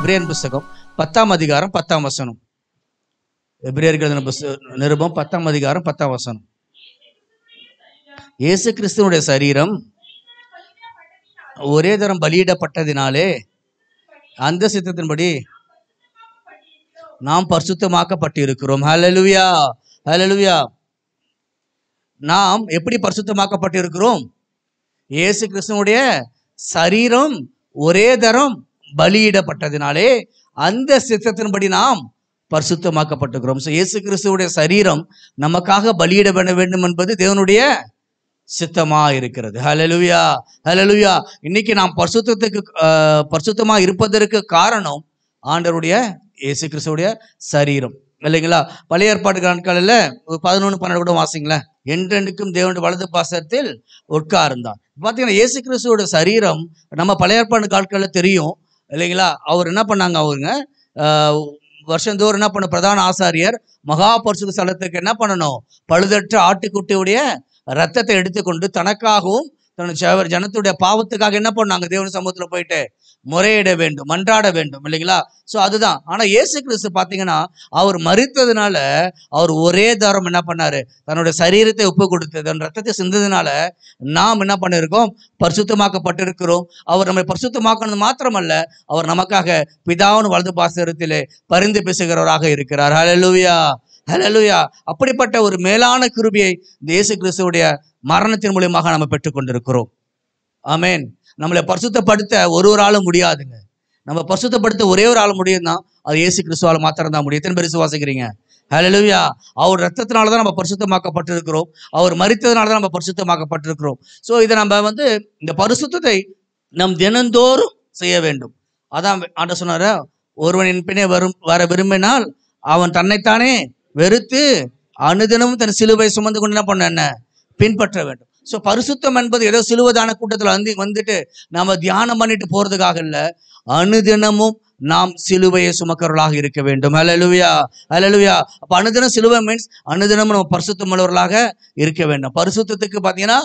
Ephraim புஸ்தகம் பத்தாம் அதிகாரம் பத்தாம் வசனம் எப்ரேயர்கள் நிருபம் பத்தாம் அதிகாரம் பத்தாம் வசனம் இயேசு கிறிஸ்துவனுடைய சரீரம் ஒரே தரம் பலியிடப்பட்டதினாலே அந்த சித்தத்தின்படி நாம் பரிசுத்தமாக்கப்பட்டு இருக்கிறோம் ஹலலுவியா ஹலலுவியா நாம் எப்படி பரிசுத்தமாக்கப்பட்டிருக்கிறோம் இயேசு கிறிஸ்துவனுடைய சரீரம் ஒரே தரம் பலியிடப்பட்டதினாலே அந்த சித்தத்தின்படி நாம் பரிசுத்தமாக்கப்பட்டுக்கிறோம் ஸோ இயேசு கிறிஸ்துவுடைய சரீரம் நமக்காக பலியிட பண்ண வேண்டும் என்பது தேவனுடைய சித்தமா இருக்கிறது ஹலலுவியா ஹலலுவியா இன்னைக்கு நாம் பரிசுத்தத்துக்கு பரிசுத்தமா இருப்பதற்கு காரணம் ஆண்டருடைய இயேசு கிறிஸ்துடைய சரீரம் இல்லைங்களா பழைய ஏற்பாடு நாட்களில் பதினொன்று பன்னெண்டு கூட வாசிங்களேன் என்றென்றுக்கும் தேவனுடைய வலது பாசத்தில் உட்கார்ந்தான் பார்த்தீங்கன்னா இயேசு கிறிஸ்துவோட சரீரம் நம்ம பழைய ஏற்பாடு காட்களில் தெரியும் இல்லைங்களா அவர் என்ன பண்ணாங்க அவருங்க வருஷந்தோறும் என்ன பண்ண பிரதான ஆசாரியர் மகா ஸ்தலத்துக்கு என்ன பண்ணணும் பழுதற்ற ஆட்டுக்குட்டியுடைய ரத்தத்தை எடுத்துக்கொண்டு தனக்காகவும் தன் ஜனத்துடைய பாவத்துக்காக என்ன பண்ணாங்க தேவன் சமூகத்தில் போயிட்டு முறையிட வேண்டும் மன்றாட வேண்டும் இல்லைங்களா ஸோ அதுதான் ஆனால் இயேசு கிறிஸ்து பார்த்தீங்கன்னா அவர் மறித்ததுனால அவர் ஒரே தாரம் என்ன பண்ணார் தன்னுடைய சரீரத்தை ஒப்பு கொடுத்து தன் ரத்தத்தை சிந்ததுனால நாம் என்ன பண்ணியிருக்கோம் பரிசுத்தமாக்கப்பட்டிருக்கிறோம் அவர் நம்மை பரிசுத்தமாக்கணும் மாத்திரமல்ல அவர் நமக்காக பிதாவின் வலது பாசத்திலே பரிந்து பேசுகிறவராக இருக்கிறார் ஹலலூயா ஹலலுயா அப்படிப்பட்ட ஒரு மேலான கிருபியை இந்த இயேசு கிறிஸ்துவுடைய மரணத்தின் மூலியமாக நம்ம பெற்றுக்கொண்டிருக்கிறோம் ஆமேன் நம்மளை பரிசுத்தப்படுத்த ஒரு ஒரு ஆளும் முடியாதுங்க நம்ம பரிசுத்தப்படுத்த ஒரே ஒரு ஆள் முடியும் தான் அது ஏசு கிறிஸ்துவால் மாத்திரம் தான் முடியும் எத்தனை பேர் சுவாசிக்கிறீங்க ஹலலுவியா அவர் ரத்தத்தினால தான் நம்ம பரிசுத்தமாக்கப்பட்டிருக்கிறோம் அவர் மறித்ததுனால தான் நம்ம பரிசுத்தமாக்கப்பட்டிருக்கிறோம் ஸோ இதை நம்ம வந்து இந்த பரிசுத்தத்தை நம் தினந்தோறும் செய்ய வேண்டும் அதான் ஆண்ட சொன்னார ஒருவனின் பின்னே வரும் வர விரும்பினால் அவன் தன்னைத்தானே வெறுத்து அனுதினமும் தன் சிலுவை சுமந்து கொண்டு என்ன பண்ண என்ன பின்பற்ற வேண்டும் ஸோ பரிசுத்தம் என்பது ஏதோ சிலுவதான கூட்டத்தில் வந்து வந்துட்டு நாம் தியானம் பண்ணிட்டு போகிறதுக்காக இல்லை அனுதினமும் நாம் சிலுவையை சுமக்கிறவர்களாக இருக்க வேண்டும் அலலுவியா அலலுவியா அப்போ அனுதினம் சிலுவை மீன்ஸ் அனுதினமும் நம்ம பரிசுத்தம் உள்ளவர்களாக இருக்க வேண்டும் பரிசுத்தத்துக்கு பார்த்தீங்கன்னா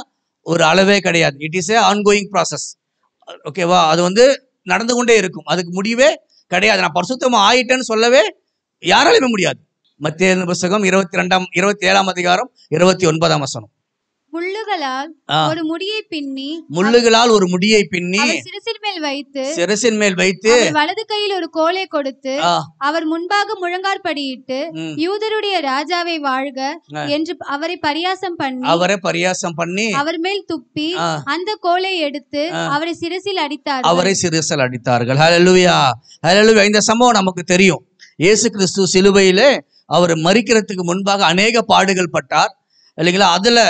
ஒரு அளவே கிடையாது it is a ongoing process ஓகேவா அது வந்து நடந்து கொண்டே இருக்கும் அதுக்கு முடிவே கிடையாது நான் பரிசுத்தம் ஆயிட்டேன்னு சொல்லவே யாராலையுமே முடியாது மத்திய புஸ்தகம் இருபத்தி ரெண்டாம் இருபத்தி ஏழாம் அதிகாரம் இருபத்தி ஒன்பதாம் வசனம் முள்ளுகளால் ஒரு முடியை பின்னி முள்ளுகளால் ஒரு முடியை பின்னி சிறசின் மேல் வைத்து சிறசின் மேல் வைத்து வலது கையில் ஒரு கோலை கொடுத்து அவர் முன்பாக முழங்கார்படியிட்டு யூதருடைய ராஜாவை வாழ்க என்று அவரை பரியாசம் பண்ணி அவரை பரியாசம் பண்ணி அவர் மேல் துப்பி அந்த கோலை எடுத்து அவரை சிறுசில் அடித்தார் அவரை சிறுசில் அடித்தார்கள் ஹலலுயா ஹலலுயா இந்த சம்பவம் நமக்கு தெரியும் இயேசு கிறிஸ்து சிலுவையிலே அவர் மறிக்கிறதுக்கு முன்பாக அநேக பாடுகள் பட்டார் இல்லைங்களா அதில்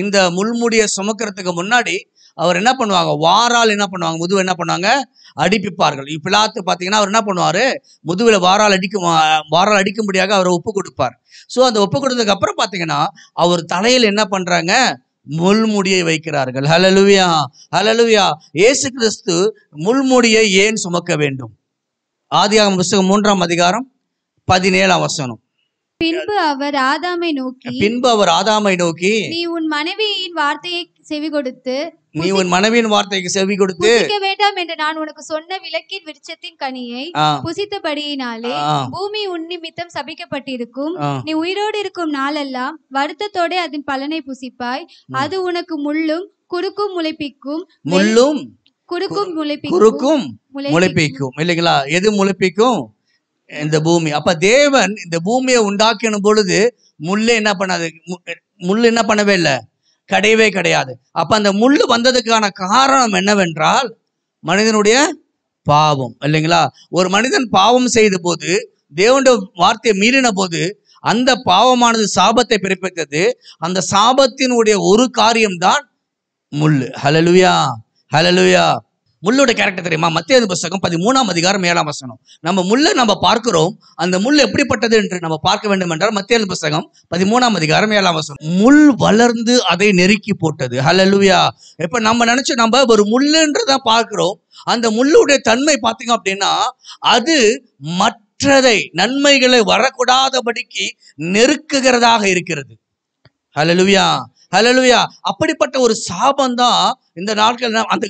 இந்த முள்முடியை சுமக்கிறதுக்கு முன்னாடி அவர் என்ன பண்ணுவாங்க வாரால் என்ன பண்ணுவாங்க முதுவை என்ன பண்ணுவாங்க அடிப்பிப்பார்கள் பிளாத்து பார்த்தீங்கன்னா அவர் என்ன பண்ணுவார் முதுவில் வாரால் அடிக்கும் வாரால் அடிக்கும்படியாக அவரை ஒப்பு கொடுப்பார் ஸோ அந்த ஒப்பு கொடுத்ததுக்கு அப்புறம் பார்த்தீங்கன்னா அவர் தலையில் என்ன பண்ணுறாங்க முள்முடியை வைக்கிறார்கள் ஹலலுவியா ஹலலுவியா ஏசு கிறிஸ்து முள்முடியை ஏன் சுமக்க வேண்டும் ஆதியாகம் புஸ்தகம் மூன்றாம் அதிகாரம் பதினேழாம் வசனம் பின்பு அவர் ஆதாமை நோக்கி பின்பு அவர் ஆதாமை நோக்கி நீ உன் மனைவியின் வார்த்தையை செவி கொடுத்து நீ உன் மனைவியின் வார்த்தைக்கு செவி கொடுத்து புசிக்க வேண்டாம் என்று நான் உனக்கு சொன்ன விளக்கின் விருட்சத்தின் கனியை புசித்தபடியினாலே பூமி உன் நிமித்தம் சபிக்கப்பட்டிருக்கும் நீ உயிரோடு இருக்கும் நாளெல்லாம் வருத்தத்தோட அதன் பலனை புசிப்பாய் அது உனக்கு முள்ளும் குறுக்கும் முளைப்பிக்கும் முள்ளும் குறுக்கும் முளைப்பிக்கும் குறுக்கும் முளைப்பிக்கும் இல்லைங்களா எது முளைப்பிக்கும் இந்த பூமி அப்ப தேவன் இந்த பூமியை உண்டாக்கின பொழுது முள்ளு என்ன பண்ணாது முள் என்ன பண்ணவே இல்லை கிடையவே கிடையாது அப்ப அந்த முள் வந்ததுக்கான காரணம் என்னவென்றால் மனிதனுடைய பாவம் இல்லைங்களா ஒரு மனிதன் பாவம் செய்த போது தேவனுடைய வார்த்தையை மீறின போது அந்த பாவமானது சாபத்தை பிறப்பித்தது அந்த சாபத்தினுடைய ஒரு காரியம்தான் முள் ஹலலுயா ஹலலுயா முள்ளோட கேரக்டர் தெரியுமா மத்திய புஸ்தகம் பதிமூணாம் அதிகாரம் ஏழாம் வசனம் நம்ம முள்ள நம்ம பார்க்கிறோம் அந்த முள் எப்படிப்பட்டது என்று நம்ம பார்க்க வேண்டும் என்றால் மத்திய புஸ்தகம் பதிமூணாம் அதிகாரம் ஏழாம் வசனம் முள் வளர்ந்து அதை நெருக்கி போட்டது ஹலலுயா இப்போ நம்ம நினைச்சு நம்ம ஒரு முள்ளுன்றதான் பார்க்கிறோம் அந்த முள்ளுடைய தன்மை பார்த்தீங்க அப்படின்னா அது மற்றதை நன்மைகளை வரக்கூடாதபடிக்கு நெருக்குகிறதாக இருக்கிறது ஹலலுவியா ஹலலுயா அப்படிப்பட்ட ஒரு சாபம் தான் இந்த நாட்கள் அந்த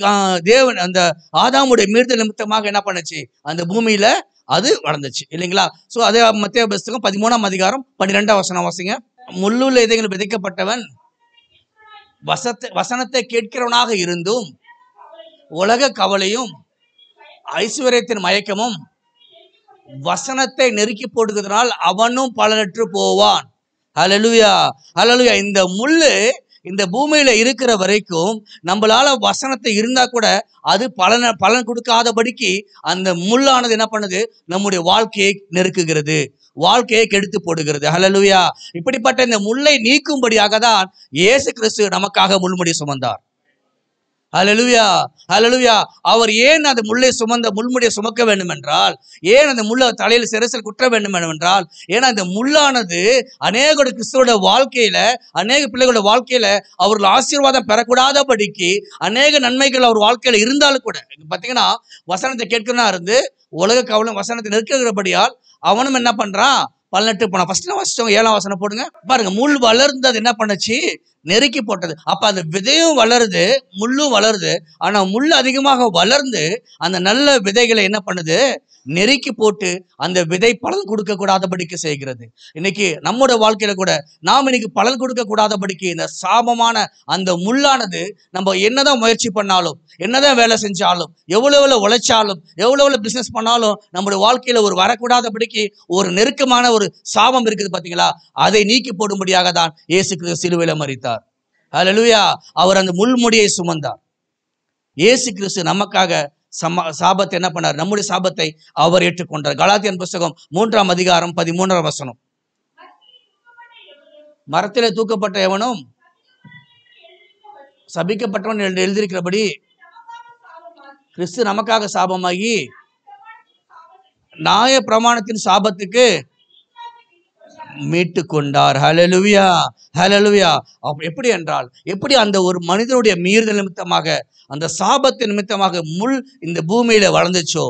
தேவன் அந்த ஆதாமுடைய மீறுதல் நிமித்தமாக என்ன பண்ணுச்சு அந்த பூமியில அது வளர்ந்துச்சு இல்லைங்களா ஸோ அதே மத்திய புஸ்தகம் பதிமூணாம் அதிகாரம் பன்னிரெண்டாம் வசனம் வாசிங்க முள்ளுள்ள இதைகள் விதைக்கப்பட்டவன் வசத்தை வசனத்தை கேட்கிறவனாக இருந்தும் உலக கவலையும் ஐஸ்வர்யத்தின் மயக்கமும் வசனத்தை நெருக்கி போடுகிறதுனால் அவனும் பலனற்று போவான் அலலுயா அலலுயா இந்த முள்ளு இந்த பூமியில இருக்கிற வரைக்கும் நம்மளால வசனத்தை இருந்தா கூட அது பலன பலன் கொடுக்காதபடிக்கு அந்த முள்ளானது என்ன பண்ணுது நம்முடைய வாழ்க்கையை நெருக்குகிறது வாழ்க்கையை கெடுத்து போடுகிறது ஹலலுயா இப்படிப்பட்ட இந்த முல்லை நீக்கும்படியாக தான் இயேசு கிறிஸ்து நமக்காக முள்முடி சுமந்தார் அலலுவியா அலலுவியா அவர் ஏன் அந்த முள்ளை சுமந்த முள்முடியை சுமக்க வேண்டும் என்றால் ஏன் அந்த முள்ள தலையில் சிறசில் குற்ற வேண்டும் என்றால் ஏன்னா அந்த முள்ளானது அநேகோட கிறிஸ்துவோட வாழ்க்கையில அநேக பிள்ளைகளோட வாழ்க்கையில அவர்கள் ஆசீர்வாதம் பெறக்கூடாத படிக்கு அநேக நன்மைகள் அவர் வாழ்க்கையில இருந்தாலும் கூட பாத்தீங்கன்னா வசனத்தை கேட்கணும்னா இருந்து உலக கவலம் வசனத்தை நிற்கிறபடியால் அவனும் என்ன பண்றான் பல்லெட்டு போனா ஃபர்ஸ்ட் வாசிச்சவங்க ஏழாம் வசனம் போடுங்க பாருங்க முள் வளர்ந்து அது என்ன பண்ணுச்சு நெருக்கி போட்டது அப்போ அந்த விதையும் வளருது முள்ளும் வளருது ஆனால் முள் அதிகமாக வளர்ந்து அந்த நல்ல விதைகளை என்ன பண்ணுது நெருக்கி போட்டு அந்த விதை பலன் கொடுக்க செய்கிறது இன்னைக்கு நம்முடைய வாழ்க்கையில கூட நாம் இன்னைக்கு பலன் கொடுக்க இந்த சாபமான அந்த முள்ளானது நம்ம என்னதான் முயற்சி பண்ணாலும் என்னதான் வேலை செஞ்சாலும் எவ்வளோ எவ்வளோ உழைச்சாலும் எவ்வளோ எவ்வளோ பிஸ்னஸ் பண்ணாலும் நம்முடைய வாழ்க்கையில ஒரு வரக்கூடாதபடிக்கு ஒரு நெருக்கமான ஒரு சாபம் இருக்குது பார்த்தீங்களா அதை நீக்கி போடும்படியாக தான் இயேசு சிறுவில மறித்தார் அதுலயா அவர் அந்த முள்முடியை சுமந்தார் இயேசு கிறிஸ்து நமக்காக சாபத்தை என்ன பண்ணார் நம்முடைய சாபத்தை அவர் ஏற்றுக்கொண்டார் கலாத்தியன் புஸ்தகம் மூன்றாம் அதிகாரம் பதிமூன்றாம் வசனம் மரத்திலே தூக்கப்பட்ட எவனும் சபிக்கப்பட்டவன் என்று எழுதியிருக்கிறபடி கிறிஸ்து நமக்காக சாபமாகி நியாய பிரமாணத்தின் சாபத்துக்கு மீட்டு கொண்டார் ஹலலுவியா ஹலலுவியா எப்படி என்றால் எப்படி அந்த ஒரு மனிதனுடைய மீறுதல் நிமித்தமாக அந்த சாபத்து நிமித்தமாக முள் இந்த பூமியில வளர்ந்துச்சோ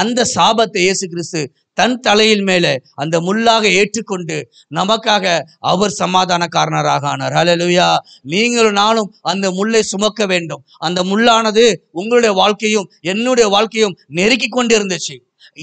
அந்த சாபத்தை இயேசு கிறிஸ்து தன் தலையில் மேலே அந்த முள்ளாக ஏற்றுக்கொண்டு நமக்காக அவர் சமாதான காரணராக ஆனார் ஹலலுயா நீங்களும் நானும் அந்த முல்லை சுமக்க வேண்டும் அந்த முள்ளானது உங்களுடைய வாழ்க்கையும் என்னுடைய வாழ்க்கையும் நெருக்கி கொண்டு இருந்துச்சு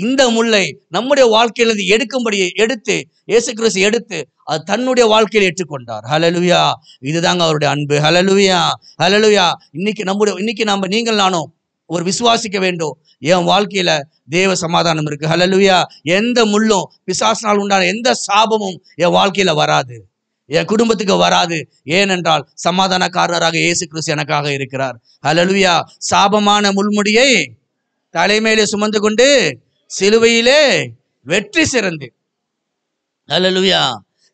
இந்த முல்லை நம்முடைய வாழ்க்கையிலிருந்து எடுக்கும்படி எடுத்து இயேசு கிறிஸ்து எடுத்து அது தன்னுடைய வாழ்க்கையில் ஏற்றுக்கொண்டார் ஹலலுயா இதுதாங்க அவருடைய அன்பு ஹலலுயா ஹலலுயா இன்னைக்கு நம்முடைய இன்னைக்கு நம்ம நீங்கள் நானும் ஒரு விசுவாசிக்க வேண்டும் என் வாழ்க்கையில தேவ சமாதானம் இருக்கு ஹலலுயா எந்த முள்ளும் பிசாசனால் உண்டான எந்த சாபமும் என் வாழ்க்கையில வராது என் குடும்பத்துக்கு வராது ஏனென்றால் சமாதானக்காரராக இயேசு கிறிஸ்து எனக்காக இருக்கிறார் ஹலலுயா சாபமான முள்முடியை தலைமையிலே சுமந்து கொண்டு சிலுவையிலே வெற்றி சிறந்து லுவியா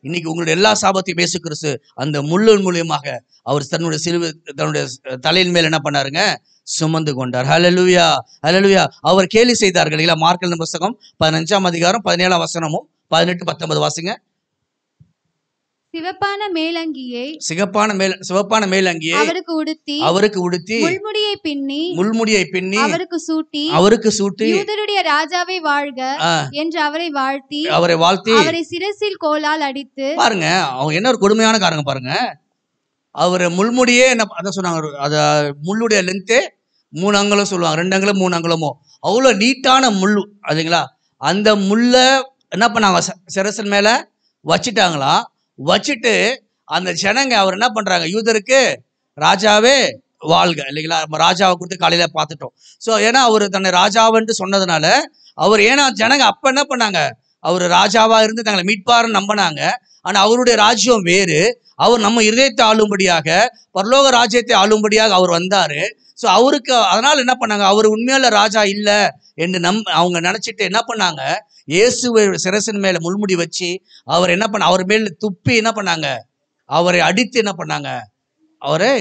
இன்னைக்கு உங்களுடைய எல்லா சாபத்தையும் இயேசு அந்த முள்ளன் மூலியமாக அவர் தன்னுடைய சிலுவை தன்னுடைய தலையின் மேல் என்ன பண்ணாருங்க சுமந்து கொண்டார் ஹலலுவியா ஹலலுவியா அவர் கேலி செய்தார்கள் இல்லையா மார்க்கல் புஸ்தகம் பதினஞ்சாம் அதிகாரம் பதினேழாம் வசனமும் பதினெட்டு பத்தொன்பது வாசிங்க சிவப்பான மேலங்கியை சிவப்பான மேல் சிவப்பான மேலங்கியை அவருக்கு உடுத்தி அவருக்கு உடுத்தி முள்முடியை பின்னி முள்முடியை பின்னி அவருக்கு சூட்டி அவருக்கு சூட்டி யூதருடைய ராஜாவை வாழ்க என்று அவரை வாழ்த்தி அவரை வாழ்த்தி அவரை சிரசில் கோலால் அடித்து பாருங்க அவங்க என்ன ஒரு கொடுமையான காரங்க பாருங்க அவர் முள்முடியே என்ன அதான் சொன்னாங்க அத முள்ளுடைய லென்த்து மூணு அங்கலம் சொல்லுவாங்க ரெண்டு அங்கலம் மூணு அங்கலமோ அவ்வளோ நீட்டான முள் அதுங்களா அந்த முள்ள என்ன பண்ணாங்க சிரசன் மேல வச்சுட்டாங்களா வச்சுட்டு அந்த ஜனங்க அவர் என்ன பண்ணுறாங்க யூதருக்கு ராஜாவே வாழ்க இல்லைங்களா நம்ம ராஜாவை கொடுத்து காலையில் பார்த்துட்டோம் ஸோ ஏன்னா அவர் தன்னை ராஜாவன்ட்டு சொன்னதுனால அவர் ஏன்னா ஜனங்க அப்போ என்ன பண்ணாங்க அவர் ராஜாவாக இருந்து தங்களை மீட்பாருன்னு நம்பினாங்க ஆனால் அவருடைய ராஜ்யம் வேறு அவர் நம்ம இருதயத்தை ஆளும்படியாக பரலோக ராஜ்யத்தை ஆளும்படியாக அவர் வந்தார் ஸோ அவருக்கு அதனால் என்ன பண்ணாங்க அவர் உண்மையில ராஜா இல்லை என்று நம் அவங்க நினச்சிட்டு என்ன பண்ணாங்க இயேசுவை சிரசின் மேலே முள்முடி வச்சு அவர் என்ன பண்ண அவர் மேல் துப்பி என்ன பண்ணாங்க அவரை அடித்து என்ன பண்ணாங்க அவரை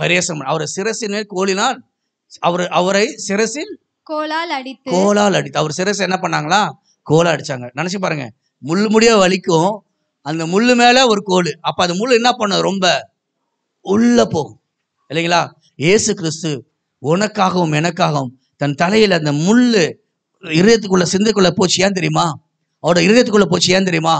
பரியாசம் அவரை சிரசின் மேல் கோலினால் அவர் அவரை சிரசில் கோலால் அடித்து கோலால் அடித்து அவர் சிரசு என்ன பண்ணாங்களா கோலா அடிச்சாங்க நினச்சி பாருங்க முள் முடியா வலிக்கும் அந்த முள் மேலே ஒரு கோல் அப்போ அந்த முள் என்ன பண்ணும் ரொம்ப உள்ளே போகும் இல்லைங்களா ஏசு கிறிஸ்து உனக்காகவும் எனக்காகவும் தன் தலையில் அந்த முள் இருதயத்துக்குள்ளே சிந்தக்குள்ளே போச்சு ஏன் தெரியுமா அவரோட இருதயத்துக்குள்ளே போச்சு ஏன் தெரியுமா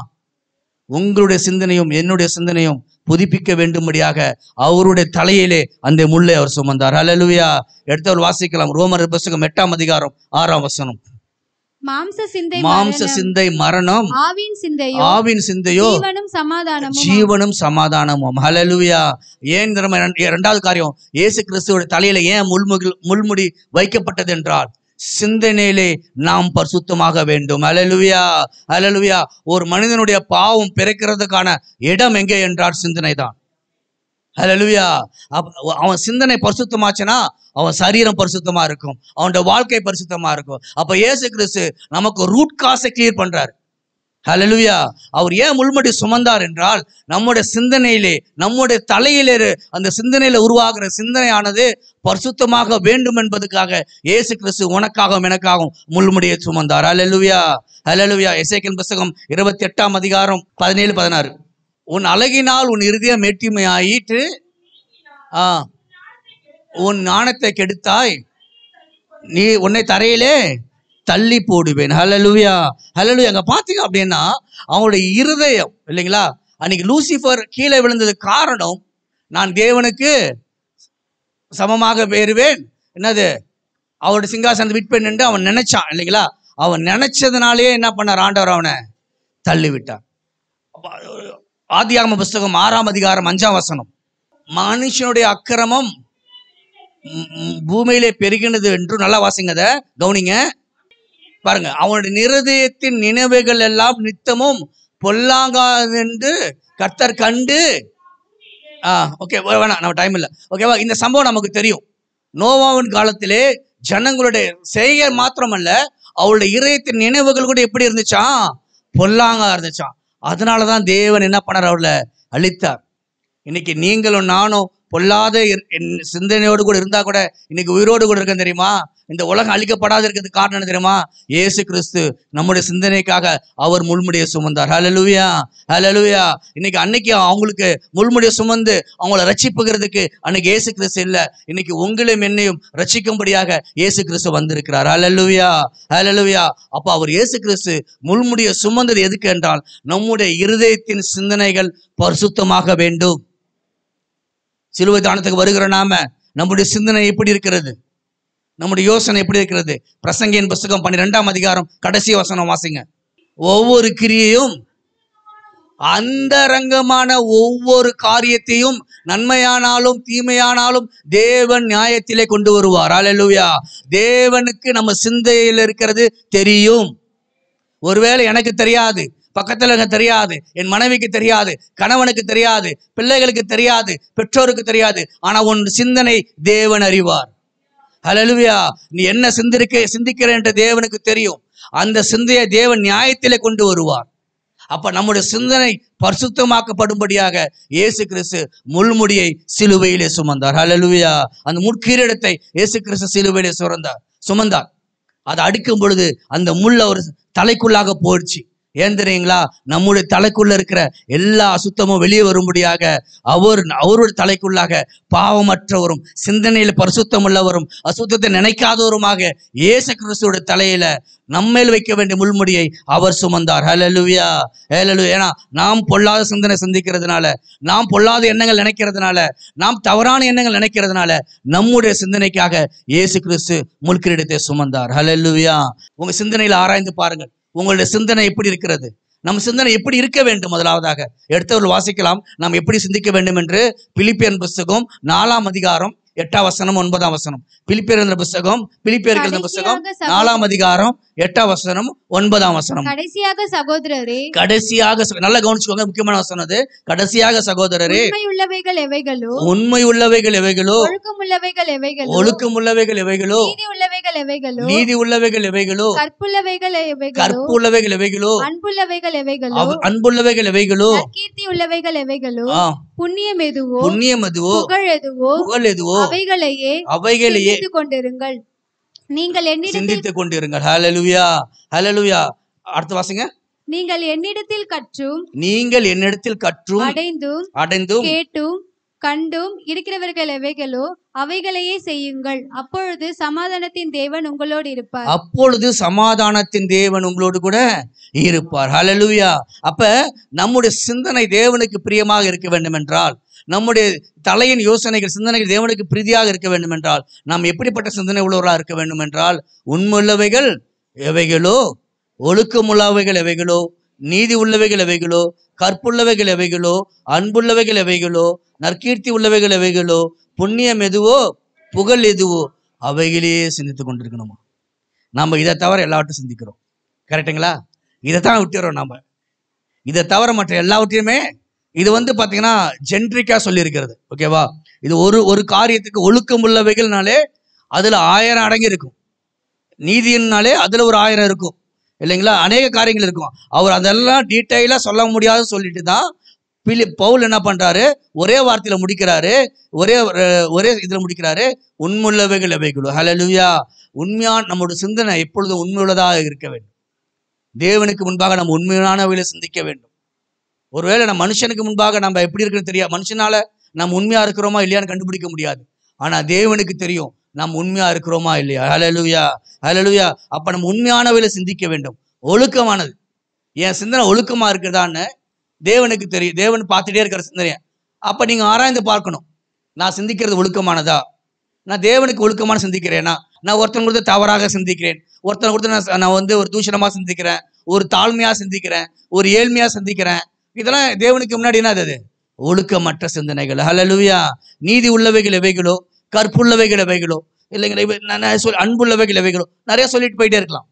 உங்களுடைய சிந்தனையும் என்னுடைய சிந்தனையும் புதுப்பிக்க வேண்டும்படியாக அவருடைய தலையிலே அந்த முள்ளை அவர் சுமந்தார் அலலுவியா எடுத்தவர் வாசிக்கலாம் ரோமர் புஸ்தகம் எட்டாம் அதிகாரம் ஆறாம் வசனம் மாம்ச சிந்தை மரணம் ஆவின் சிந்தையோ ஆவின் ஜீவனும் சமாதானமும் ஜீவனும் சமாதானமும் ஹalleluya ஏன் இரண்டாவது காரியம் இயேசு கிறிஸ்துவோட தலையில ஏன் முள்முகில் முள்முடி வைக்கப்பட்டது என்றால் சிந்தனையிலே நாம் பரிசுத்தமாக வேண்டும் அலலுவியா அலலுவியா ஒரு மனிதனுடைய பாவம் பிறக்கிறதுக்கான இடம் எங்கே என்றார் சிந்தனை தான் அப் அவன் சிந்தனை பரிசுத்தமாச்சுன்னா அவன் சரீரம் பரிசுத்தமாக இருக்கும் அவனோட வாழ்க்கை பரிசுத்தமா இருக்கும் அப்போ ஏசு கிறிஸ்து நமக்கு ரூட் காசை கிளியர் பண்றார் ஹலலுவியா அவர் ஏன் முள்மடி சுமந்தார் என்றால் நம்முடைய சிந்தனையிலே நம்முடைய தலையிலே அந்த சிந்தனையில உருவாகிற சிந்தனையானது பரிசுத்தமாக வேண்டும் என்பதுக்காக இயேசு கிறிஸ்து உனக்காகவும் எனக்காகவும் முள்முடியை சுமந்தார் ஹலலுவியா ஹலலுவியா இசைக்கின் புஸ்தகம் இருபத்தி எட்டாம் அதிகாரம் பதினேழு பதினாறு உன் அழகினால் உன் இருதயம் மேட்டிமையாயிற்று ஆ உன் ஞானத்தை கெடுத்தாய் நீ உன்னை தரையிலே தள்ளி போடுவேன் ஹலலுவியா ஹலலுயா அங்கே பார்த்தீங்க அப்படின்னா அவங்களுடைய இருதயம் இல்லைங்களா அன்னைக்கு லூசிஃபர் கீழே விழுந்தது காரணம் நான் தேவனுக்கு சமமாக பெறுவேன் என்னது அவரோட சிங்காசனத்தை விட்பேன் என்று அவன் நினைச்சான் இல்லைங்களா அவன் நினைச்சதுனாலே என்ன பண்ண ஆண்டவர் அவனை தள்ளிவிட்டான் ஆதியாகம புஸ்தகம் ஆறாம் அதிகாரம் அஞ்சாம் வசனம் மனுஷனுடைய அக்கிரமம் பூமியிலே பெருகினது என்று நல்லா வாசிங்க அதை கவனிங்க பாருங்க அவனுடைய நிருதயத்தின் நினைவுகள் எல்லாம் நித்தமும் பொல்லாங்காது என்று கர்த்தர் கண்டு ஆ ஓகே வேணாம் நம்ம டைம் இல்லை ஓகேவா இந்த சம்பவம் நமக்கு தெரியும் நோவாவின் காலத்திலே ஜனங்களுடைய செய்கர் மாத்திரமல்ல அவளுடைய இதயத்தின் நினைவுகள் கூட எப்படி இருந்துச்சான் பொல்லாங்கா இருந்துச்சான் அதனால தான் தேவன் என்ன பண்ணார் அவர்ல அழித்தார் இன்னைக்கு நீங்களும் நானும் பொல்லாத சிந்தனையோடு கூட இருந்தா கூட இன்னைக்கு உயிரோடு கூட இருக்கேன் தெரியுமா இந்த உலகம் அழிக்கப்படாத இருக்கிறதுக்கு காரணம் என்ன தெரியுமா ஏசு கிறிஸ்து நம்முடைய சிந்தனைக்காக அவர் முள்முடியை சுமந்தார் ஹலலுவியா ஹலலுவியா இன்னைக்கு அன்னைக்கு அவங்களுக்கு முள்முடியை சுமந்து அவங்கள ரட்சிப்புகிறதுக்கு அன்னைக்கு ஏசு கிறிஸ்து இல்லை இன்னைக்கு உங்களையும் என்னையும் ரட்சிக்கும்படியாக ஏசு கிறிஸ்து வந்திருக்கிறார் ஹலலுவியா ஹலலுவியா அப்போ அவர் ஏசு கிறிஸ்து முள்முடியை சுமந்தது எதுக்கு என்றால் நம்முடைய இருதயத்தின் சிந்தனைகள் பரிசுத்தமாக வேண்டும் சிலுவை தானத்துக்கு வருகிற நாம நம்முடைய சிந்தனை எப்படி இருக்கிறது நம்முடைய யோசனை எப்படி இருக்கிறது பிரசங்கின் புஸ்தகம் பன்னிரெண்டாம் அதிகாரம் கடைசி வசனம் வாசிங்க ஒவ்வொரு கிரியையும் அந்தரங்கமான ஒவ்வொரு காரியத்தையும் நன்மையானாலும் தீமையானாலும் தேவன் நியாயத்திலே கொண்டு வருவார் அலுவயா தேவனுக்கு நம்ம சிந்தையில் இருக்கிறது தெரியும் ஒருவேளை எனக்கு தெரியாது பக்கத்தில் எனக்கு தெரியாது என் மனைவிக்கு தெரியாது கணவனுக்கு தெரியாது பிள்ளைகளுக்கு தெரியாது பெற்றோருக்கு தெரியாது ஆனால் உன் சிந்தனை தேவன் அறிவார் ஹலலுவியா நீ என்ன சிந்திருக்க சிந்திக்கிற என்று தேவனுக்கு தெரியும் அந்த சிந்தையை தேவன் நியாயத்திலே கொண்டு வருவார் அப்ப நம்முடைய சிந்தனை பரிசுத்தமாக்கப்படும்படியாக இயேசு கிறிஸ்து முள்முடியை சிலுவையிலே சுமந்தார் ஹலலுவியா அந்த முற்கீரிடத்தை இயேசு கிறிஸ்து சிலுவையிலே சுரந்தார் சுமந்தார் அதை அடிக்கும் பொழுது அந்த முள் அவர் தலைக்குள்ளாக போயிடுச்சு ஏன் தெரியுங்களா நம்முடைய தலைக்குள்ள இருக்கிற எல்லா அசுத்தமும் வெளியே வரும்படியாக அவர் அவருடைய தலைக்குள்ளாக பாவமற்றவரும் சிந்தனையில் பரிசுத்தம் உள்ளவரும் அசுத்தத்தை நினைக்காதவருமாக இயேசு கிறிஸ்துவோட தலையில நம்மேல் வைக்க வேண்டிய முள்முடியை அவர் சுமந்தார் ஹலலுவியா ஹேலலு ஏன்னா நாம் பொல்லாத சிந்தனை சிந்திக்கிறதுனால நாம் பொல்லாத எண்ணங்கள் நினைக்கிறதுனால நாம் தவறான எண்ணங்கள் நினைக்கிறதுனால நம்முடைய சிந்தனைக்காக இயேசு கிறிஸ்து முல்கிரீடத்தை சுமந்தார் ஹலலுவியா உங்க சிந்தனையில் ஆராய்ந்து பாருங்கள் உங்களுடைய சிந்தனை எப்படி இருக்கிறது நம் சிந்தனை எப்படி இருக்க வேண்டும் முதலாவதாக எடுத்தவர்கள் வாசிக்கலாம் நாம் எப்படி சிந்திக்க வேண்டும் என்று பிலிப்பியன் புஸ்தகம் நாலாம் அதிகாரம் எட்டாம் வசனம் ஒன்பதாம் வசனம் பிலிப்பியர் இருந்த புஸ்தகம் பிலிப்பியர் இருந்த புஸ்தகம் நாலாம் அதிகாரம் எட்டாம் வசனம் ஒன்பதாம் வசனம் கடைசியாக சகோதரரே கடைசியாக நல்லா கவனிச்சுக்கோங்க முக்கியமான வசனம் அது கடைசியாக சகோதரரே உள்ளவைகள் எவைகளோ உண்மை உள்ளவைகள் எவைகளோ ஒழுக்கம் உள்ளவைகள் எவைகளோ ஒழுக்கம் உள்ளவைகள் எவைகளோ நீதி உள்ளவைகள் எவைகளோ நீதி உள்ளவைகள் எவைகளோ கற்புள்ளவைகள் எவைகளோ கற்புள்ளவைகள் எவைகளோ அன்புள்ளவைகள் எவைகளோ அன்புள்ளவைகள் எவைகளோ கீர்த்தி உள்ளவைகள் எவைகளோ புண்ணியம் எதுவோ புண்ணியம் எதுவோ புகழ் எதுவோ புகழ் எதுவோ அவைகளையே அவைகளையே கொண்டிருங்கள் நீங்கள் என்ன சிந்தித்துக் கொண்டிருங்கள் ஹalleluya அடுத்து வாசிங்க நீங்கள் என்னிடத்தில் கற்றும் நீங்கள் என்னிடத்தில் கற்றும் அடைந்தும் அடைந்தும் கேட்டும் கண்டும் இருக்கிறவர்கள் எவைகளோ அவைகளையே செய்யுங்கள் அப்பொழுது சமாதானத்தின் தேவன் உங்களோடு இருப்பார் அப்பொழுது சமாதானத்தின் தேவன் உங்களோடு கூட இருப்பார் ஹலலுயா அப்ப நம்முடைய சிந்தனை தேவனுக்கு பிரியமாக இருக்க வேண்டும் என்றால் நம்முடைய தலையின் யோசனைகள் சிந்தனைகள் தேவனுக்கு பிரீதியாக இருக்க வேண்டும் என்றால் நாம் எப்படிப்பட்ட சிந்தனை உள்ளவர்களாக இருக்க வேண்டும் என்றால் உண்மையுள்ளவைகள் எவைகளோ ஒழுக்கமுள்ளவைகள் எவைகளோ நீதி உள்ளவைகள் எவைகளோ கற்புள்ளவைகள் எவைகளோ அன்புள்ளவைகள் எவைகளோ நற்கீர்த்தி உள்ளவைகள் எவைகளோ புண்ணியம் எதுவோ புகழ் எதுவோ அவைகளையே சிந்தித்து கொண்டிருக்கணுமா நாம் இதை தவிர எல்லாவற்றையும் சிந்திக்கிறோம் கரெக்டுங்களா இதைத்தான் விட்டுறோம் நாம் இதை தவிர மற்ற எல்லாவற்றையுமே இது வந்து பார்த்தீங்கன்னா ஜென்ரிக்காக சொல்லியிருக்கிறது ஓகேவா இது ஒரு ஒரு காரியத்துக்கு ஒழுக்கம் உள்ளவைகள்னாலே அதில் ஆயிரம் அடங்கி இருக்கும் நீதினாலே அதில் ஒரு ஆயிரம் இருக்கும் இல்லைங்களா அநேக காரியங்கள் இருக்கும் அவர் அதெல்லாம் டீட்டெயிலாக சொல்ல முடியாது சொல்லிட்டு தான் பிலி பவுல் என்ன பண்ணுறாரு ஒரே வார்த்தையில் முடிக்கிறாரு ஒரே ஒரே இதில் முடிக்கிறாரு உண்மையுள்ளவைகள் எவைகளோ லுவியா உண்மையான நம்மளோட சிந்தனை எப்பொழுதும் உண்மையுள்ளதாக இருக்க வேண்டும் தேவனுக்கு முன்பாக நம்ம உண்மையானவைகளை சிந்திக்க வேண்டும் ஒருவேளை நம்ம மனுஷனுக்கு முன்பாக நம்ம எப்படி இருக்குன்னு தெரியாது மனுஷனால நம்ம உண்மையா இருக்கிறோமா இல்லையான்னு கண்டுபிடிக்க முடியாது ஆனா தேவனுக்கு தெரியும் நாம் உண்மையா இருக்கிறோமா இல்லையா ஹலலுயா ஹலலுயா அப்ப நம்ம உண்மையானவையில சிந்திக்க வேண்டும் ஒழுக்கமானது என் சிந்தனை ஒழுக்கமா இருக்குதான்னு தேவனுக்கு தெரியும் தேவன் பார்த்துட்டே இருக்கிற சிந்தனையை அப்ப நீங்க ஆராய்ந்து பார்க்கணும் நான் சிந்திக்கிறது ஒழுக்கமானதா நான் தேவனுக்கு ஒழுக்கமான சிந்திக்கிறேனா நான் ஒருத்தன் கொடுத்து தவறாக சிந்திக்கிறேன் ஒருத்தன் கொடுத்து நான் நான் வந்து ஒரு தூஷணமா சிந்திக்கிறேன் ஒரு தாழ்மையாக சிந்திக்கிறேன் ஒரு ஏழ்மையாக சிந்திக்கிறேன் இதெல்லாம் தேவனுக்கு முன்னாடி என்ன அது ஒழுக்கமற்ற சிந்தனைகள் ஹலலுவியா நீதி உள்ளவைகள் எவைகளோ கற்புள்ளவைகள் எவைகளோ இல்லைங்களா சொல் அன்புள்ளவைகள் எவைகளோ நிறைய சொல்லிட்டு போயிட்டே இருக்கலாம்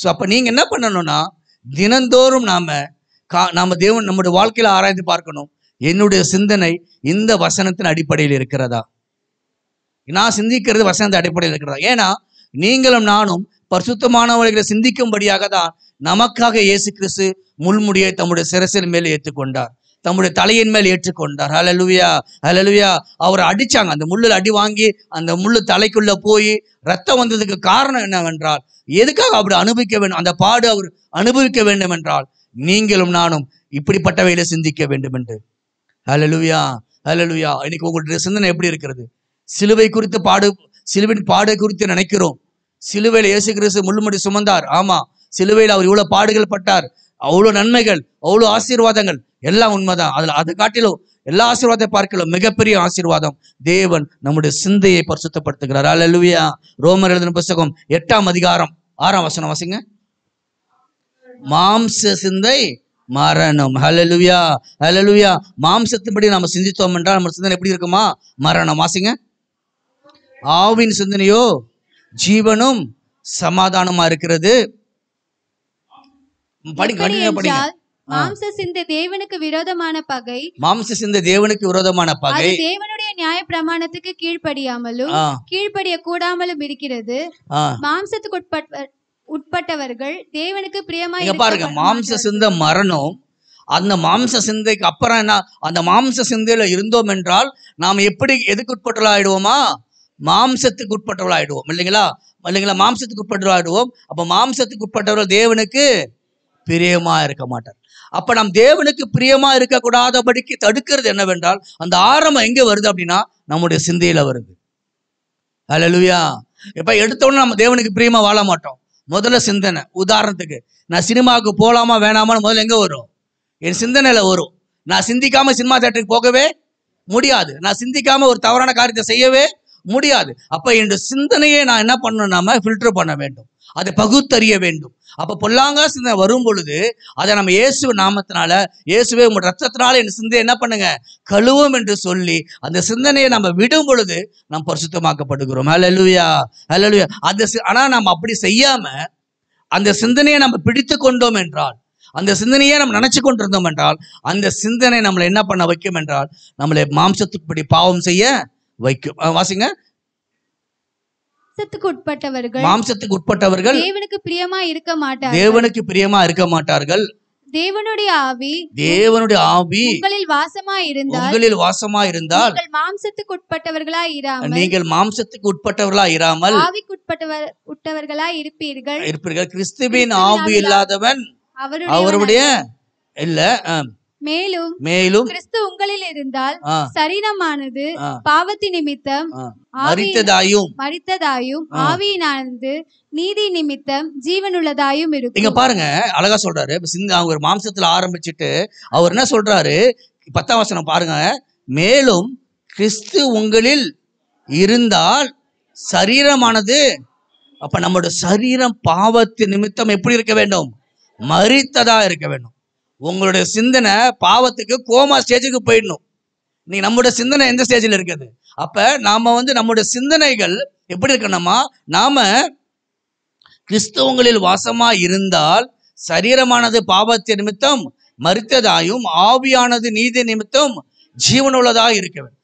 ஸோ அப்போ நீங்கள் என்ன பண்ணணும்னா தினந்தோறும் நாம கா நாம தேவன் நம்முடைய வாழ்க்கையில் ஆராய்ந்து பார்க்கணும் என்னுடைய சிந்தனை இந்த வசனத்தின் அடிப்படையில் இருக்கிறதா நான் சிந்திக்கிறது வசனத்தின் அடிப்படையில் இருக்கிறதா ஏன்னா நீங்களும் நானும் பரிசுத்தமானவர்களை சிந்திக்கும்படியாக தான் நமக்காக இயேசு கிறிஸ்து முள்முடியை தம்முடைய சிரசின் மேல் ஏற்றுக்கொண்டார் தம்முடைய தலையின் மேல் ஏற்றுக்கொண்டார் ஹலலுவியா ஹலலுவியா அவரை அடிச்சாங்க அந்த முள்ளில் அடி வாங்கி அந்த முள்ளு தலைக்குள்ள போய் ரத்தம் வந்ததுக்கு காரணம் என்னவென்றால் எதுக்காக அப்படி அனுபவிக்க வேண்டும் அந்த பாடு அவர் அனுபவிக்க வேண்டும் என்றால் நீங்களும் நானும் இப்படிப்பட்டவையில சிந்திக்க வேண்டும் என்று ஹலலுவியா ஹலலுவியா இன்னைக்கு உங்களுடைய சிந்தனை எப்படி இருக்கிறது சிலுவை குறித்து பாடு சிலுவின் பாடு குறித்து நினைக்கிறோம் சிலுவையில் இயேசு கிறிஸ்து முள்ளுமடி சுமந்தார் ஆமா சிலுவையில் அவர் இவ்வளோ பாடுகள் பட்டார் அவ்வளோ நன்மைகள் அவ்வளோ ஆசீர்வாதங்கள் எல்லாம் உண்மைதான் அதில் அது காட்டிலும் எல்லா ஆசீர்வாதத்தை பார்க்கலாம் மிகப்பெரிய ஆசீர்வாதம் தேவன் நம்முடைய சிந்தையை பரிசுத்தப்படுத்துகிறார் அலுவியா ரோமர் எழுதின புஸ்தகம் எட்டாம் அதிகாரம் ஆறாம் வசனம் வசிங்க மாம்ச சிந்தை மரணம் ஹலலுவியா ஹலலுவியா மாம்சத்தின்படி நாம சிந்தித்தோம் என்றால் நம்ம சிந்தனை எப்படி இருக்குமா மரணம் வாசிங்க ஆவின் சிந்தனையோ ஜீவனும் சமாதானமா இருக்கிறது தேவனுக்கு விரோதமான பகை தேவனுக்கு விரோதமான பகை தேவனுடைய நியாய பிரமாணத்துக்கு இருக்கிறது உட்பட்ட உட்பட்டவர்கள் தேவனுக்கு பிரியமா சிந்த மரணம் அந்த சிந்தைக்கு அப்புறம் என்ன அந்த மாம்ச சிந்தையில இருந்தோம் என்றால் நாம் எப்படி எதுக்கு உட்பட்டலாயிடுவோமா மாம்சத்துக்கு உட்பட்டவர்களாகிடுவோம் இல்லைங்களா இல்லைங்களா மாம்சத்துக்கு உட்பட்டவர்களாகிடுவோம் அப்போ மாம்சத்துக்கு உட்பட்டவர்கள் தேவனுக்கு பிரியமாக இருக்க மாட்டார் அப்போ நம் தேவனுக்கு பிரியமாக இருக்கக்கூடாதபடிக்கு தடுக்கிறது என்னவென்றால் அந்த ஆரம்பம் எங்கே வருது அப்படின்னா நம்முடைய சிந்தையில் வருது அலலுயா இப்போ எடுத்தோடனே நம்ம தேவனுக்கு பிரியமாக வாழ மாட்டோம் முதல்ல சிந்தனை உதாரணத்துக்கு நான் சினிமாவுக்கு போகலாமா வேணாமான்னு முதல்ல எங்கே வரும் என் சிந்தனையில் வரும் நான் சிந்திக்காமல் சினிமா தேட்டருக்கு போகவே முடியாது நான் சிந்திக்காமல் ஒரு தவறான காரியத்தை செய்யவே முடியாது அப்போ இந்த சிந்தனையை நான் என்ன பண்ணணும் நாம ஃபில்டர் பண்ண வேண்டும் அதை பகுத்தறிய வேண்டும் அப்போ பொல்லாங்கா சிந்தனை வரும் பொழுது அதை நம்ம இயேசு நாமத்தினால இயேசுவே உங்கள் ரத்தத்தினால என் சிந்தையை என்ன பண்ணுங்க கழுவோம் என்று சொல்லி அந்த சிந்தனையை நம்ம விடும் பொழுது நாம் பரிசுத்தமாக்கப்படுகிறோம் அலலுயா அலலுயா அந்த ஆனால் நம்ம அப்படி செய்யாம அந்த சிந்தனையை நம்ம பிடித்து கொண்டோம் என்றால் அந்த சிந்தனையே நம்ம நினச்சி கொண்டிருந்தோம் என்றால் அந்த சிந்தனை நம்மளை என்ன பண்ண வைக்கும் என்றால் நம்மளை மாம்சத்துக்குப்படி பாவம் செய்ய வைக்கும் வாசிங்க உட்பட்டவர்கள் மாம்சத்துக்கு உட்பட்டவர்கள் தேவனுக்கு பிரியமா இருக்க மாட்டார்கள் தேவனுக்கு பிரியமா இருக்க மாட்டார்கள் தேவனுடைய ஆவி தேவனுடைய ஆவி உங்களில் வாசமா இருந்தால் உங்களில் வாசமா இருந்தால் நீங்கள் மாம்சத்துக்கு உட்பட்டவர்களா இராமல் நீங்கள் மாம்சத்துக்கு உட்பட்டவர்களா இராமல் ஆவிக்கு உட்பட்டவர் உட்பட்டவர்களா இருப்பீர்கள் இருப்பீர்கள் கிறிஸ்துவின் ஆவி இல்லாதவன் அவருடைய இல்ல மேலும் மேலும் கிறிஸ்து உங்களில் இருந்தால் சரீரமானது பாவத்தி நிமித்தம் மறித்ததாயும் மறித்ததாயும் ஆவியினானது நீதி நிமித்தம் ஜீவனுள்ளதாயும் இருக்கும் நீங்க பாருங்க அழகா சொல்றாரு அவங்க ஒரு மாம்சத்துல ஆரம்பிச்சுட்டு அவர் என்ன சொல்றாரு பத்தாம் வசனம் பாருங்க மேலும் கிறிஸ்து உங்களில் இருந்தால் சரீரமானது அப்ப நம்மளோட சரீரம் பாவத்து நிமித்தம் எப்படி இருக்க வேண்டும் மறித்ததா இருக்க வேண்டும் உங்களுடைய சிந்தனை பாவத்துக்கு கோமா ஸ்டேஜுக்கு போயிடணும் நீ நம்முடைய சிந்தனை எந்த ஸ்டேஜில் இருக்குது அப்போ நாம் வந்து நம்முடைய சிந்தனைகள் எப்படி இருக்கணுமா நாம் கிறிஸ்தவங்களில் வாசமாக இருந்தால் சரீரமானது பாவத்தை நிமித்தம் மறுத்ததாயும் ஆவியானது நீதி நிமித்தம் ஜீவனுள்ளதாக இருக்கிறது